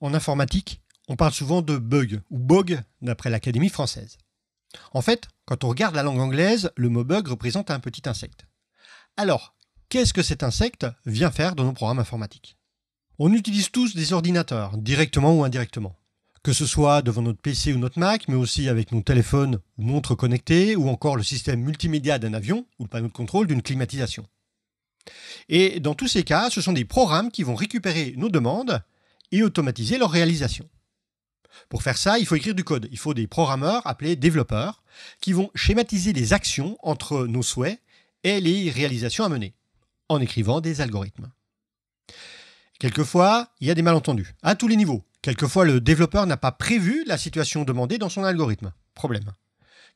En informatique, on parle souvent de bug ou bog d'après l'Académie française. En fait, quand on regarde la langue anglaise, le mot bug représente un petit insecte. Alors, qu'est-ce que cet insecte vient faire dans nos programmes informatiques On utilise tous des ordinateurs, directement ou indirectement. Que ce soit devant notre PC ou notre Mac, mais aussi avec nos téléphones ou montres connectées, ou encore le système multimédia d'un avion ou le panneau de contrôle d'une climatisation. Et dans tous ces cas, ce sont des programmes qui vont récupérer nos demandes et automatiser leur réalisation. Pour faire ça, il faut écrire du code. Il faut des programmeurs appelés développeurs qui vont schématiser les actions entre nos souhaits et les réalisations à mener en écrivant des algorithmes. Quelquefois, il y a des malentendus, à tous les niveaux. Quelquefois, le développeur n'a pas prévu la situation demandée dans son algorithme. Problème.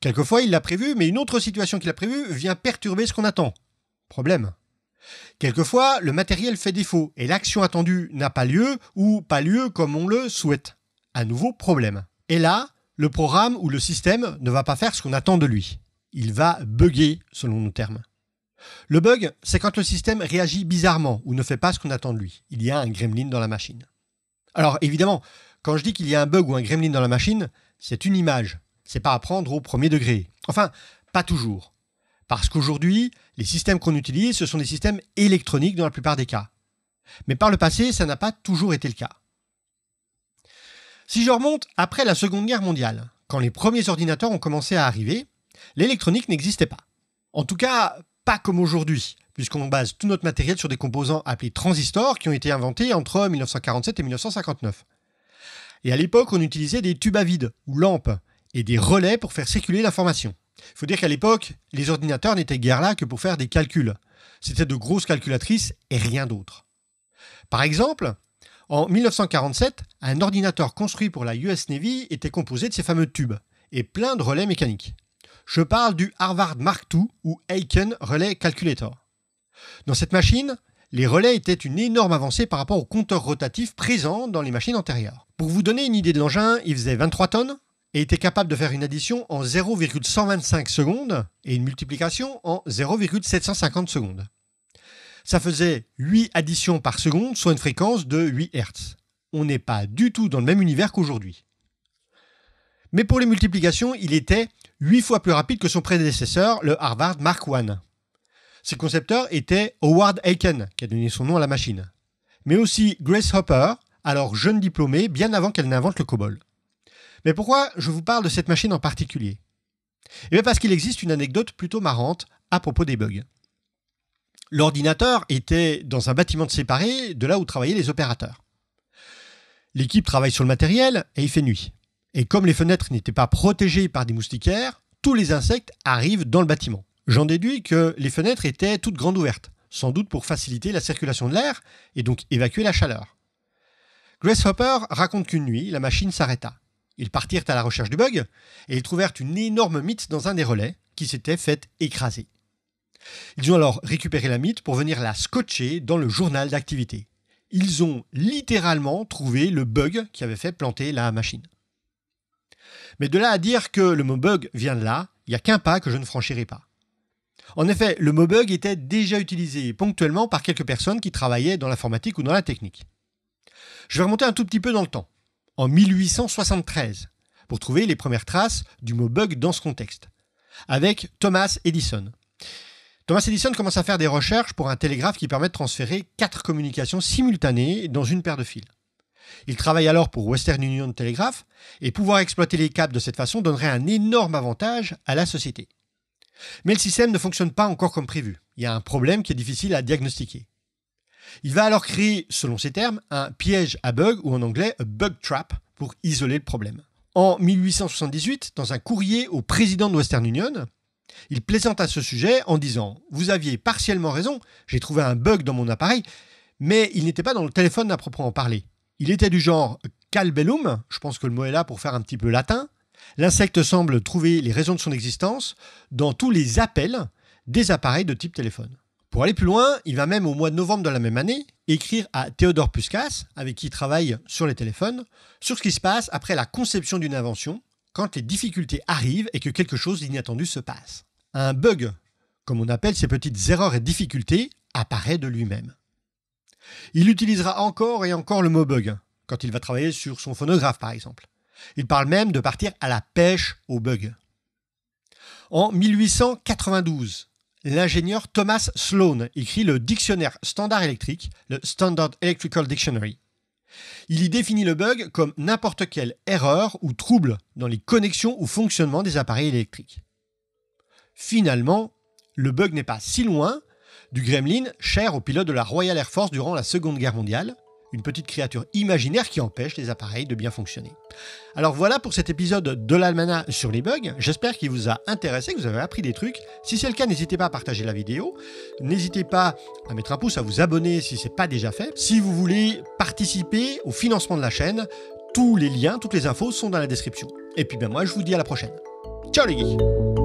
Quelquefois, il l'a prévu, mais une autre situation qu'il a prévue vient perturber ce qu'on attend. Problème. Quelquefois, le matériel fait défaut et l'action attendue n'a pas lieu ou pas lieu comme on le souhaite. Un nouveau problème. Et là, le programme ou le système ne va pas faire ce qu'on attend de lui. Il va bugger, selon nos termes. Le bug, c'est quand le système réagit bizarrement ou ne fait pas ce qu'on attend de lui. Il y a un gremlin dans la machine. Alors évidemment, quand je dis qu'il y a un bug ou un gremlin dans la machine, c'est une image. C'est pas à prendre au premier degré. Enfin, pas toujours. Parce qu'aujourd'hui, les systèmes qu'on utilise, ce sont des systèmes électroniques dans la plupart des cas. Mais par le passé, ça n'a pas toujours été le cas. Si je remonte après la Seconde Guerre mondiale, quand les premiers ordinateurs ont commencé à arriver, l'électronique n'existait pas. En tout cas, pas comme aujourd'hui, puisqu'on base tout notre matériel sur des composants appelés transistors qui ont été inventés entre 1947 et 1959. Et à l'époque, on utilisait des tubes à vide ou lampes et des relais pour faire circuler l'information. Il faut dire qu'à l'époque, les ordinateurs n'étaient guère là que pour faire des calculs. C'était de grosses calculatrices et rien d'autre. Par exemple, en 1947, un ordinateur construit pour la US Navy était composé de ces fameux tubes et plein de relais mécaniques. Je parle du Harvard Mark II ou Aiken Relay Calculator. Dans cette machine, les relais étaient une énorme avancée par rapport aux compteurs rotatifs présents dans les machines antérieures. Pour vous donner une idée de l'engin, il faisait 23 tonnes, et était capable de faire une addition en 0,125 secondes et une multiplication en 0,750 secondes. Ça faisait 8 additions par seconde, soit une fréquence de 8 Hz. On n'est pas du tout dans le même univers qu'aujourd'hui. Mais pour les multiplications, il était 8 fois plus rapide que son prédécesseur, le Harvard Mark I. Ses concepteurs étaient Howard Aiken, qui a donné son nom à la machine, mais aussi Grace Hopper, alors jeune diplômée bien avant qu'elle n'invente le COBOL. Mais pourquoi je vous parle de cette machine en particulier Eh bien parce qu'il existe une anecdote plutôt marrante à propos des bugs. L'ordinateur était dans un bâtiment séparé de là où travaillaient les opérateurs. L'équipe travaille sur le matériel et il fait nuit. Et comme les fenêtres n'étaient pas protégées par des moustiquaires, tous les insectes arrivent dans le bâtiment. J'en déduis que les fenêtres étaient toutes grandes ouvertes, sans doute pour faciliter la circulation de l'air et donc évacuer la chaleur. Grasshopper raconte qu'une nuit, la machine s'arrêta. Ils partirent à la recherche du bug et ils trouvèrent une énorme mythe dans un des relais qui s'était fait écraser. Ils ont alors récupéré la mythe pour venir la scotcher dans le journal d'activité. Ils ont littéralement trouvé le bug qui avait fait planter la machine. Mais de là à dire que le mot bug vient de là, il n'y a qu'un pas que je ne franchirai pas. En effet, le mot bug était déjà utilisé ponctuellement par quelques personnes qui travaillaient dans l'informatique ou dans la technique. Je vais remonter un tout petit peu dans le temps en 1873 pour trouver les premières traces du mot bug dans ce contexte, avec Thomas Edison. Thomas Edison commence à faire des recherches pour un télégraphe qui permet de transférer quatre communications simultanées dans une paire de fils. Il travaille alors pour Western Union Telegraph et pouvoir exploiter les câbles de cette façon donnerait un énorme avantage à la société. Mais le système ne fonctionne pas encore comme prévu. Il y a un problème qui est difficile à diagnostiquer. Il va alors créer, selon ses termes, un piège à bug, ou en anglais a bug trap, pour isoler le problème. En 1878, dans un courrier au président de Western Union, il plaisante à ce sujet en disant ⁇ Vous aviez partiellement raison, j'ai trouvé un bug dans mon appareil, mais il n'était pas dans le téléphone à proprement parler. Il était du genre calbellum, je pense que le mot est là pour faire un petit peu latin. L'insecte semble trouver les raisons de son existence dans tous les appels des appareils de type téléphone. Pour aller plus loin, il va même au mois de novembre de la même année écrire à Théodore Puskas, avec qui il travaille sur les téléphones, sur ce qui se passe après la conception d'une invention, quand les difficultés arrivent et que quelque chose d'inattendu se passe. Un bug, comme on appelle ces petites erreurs et difficultés, apparaît de lui-même. Il utilisera encore et encore le mot bug, quand il va travailler sur son phonographe par exemple. Il parle même de partir à la pêche au bug. En 1892, l'ingénieur Thomas Sloan écrit le dictionnaire standard électrique, le Standard Electrical Dictionary. Il y définit le bug comme n'importe quelle erreur ou trouble dans les connexions ou fonctionnement des appareils électriques. Finalement, le bug n'est pas si loin du gremlin cher aux pilotes de la Royal Air Force durant la Seconde Guerre mondiale, une petite créature imaginaire qui empêche les appareils de bien fonctionner. Alors voilà pour cet épisode de l'Almanach sur les bugs. J'espère qu'il vous a intéressé, que vous avez appris des trucs. Si c'est le cas, n'hésitez pas à partager la vidéo. N'hésitez pas à mettre un pouce, à vous abonner si ce n'est pas déjà fait. Si vous voulez participer au financement de la chaîne, tous les liens, toutes les infos sont dans la description. Et puis ben moi, je vous dis à la prochaine. Ciao les geeks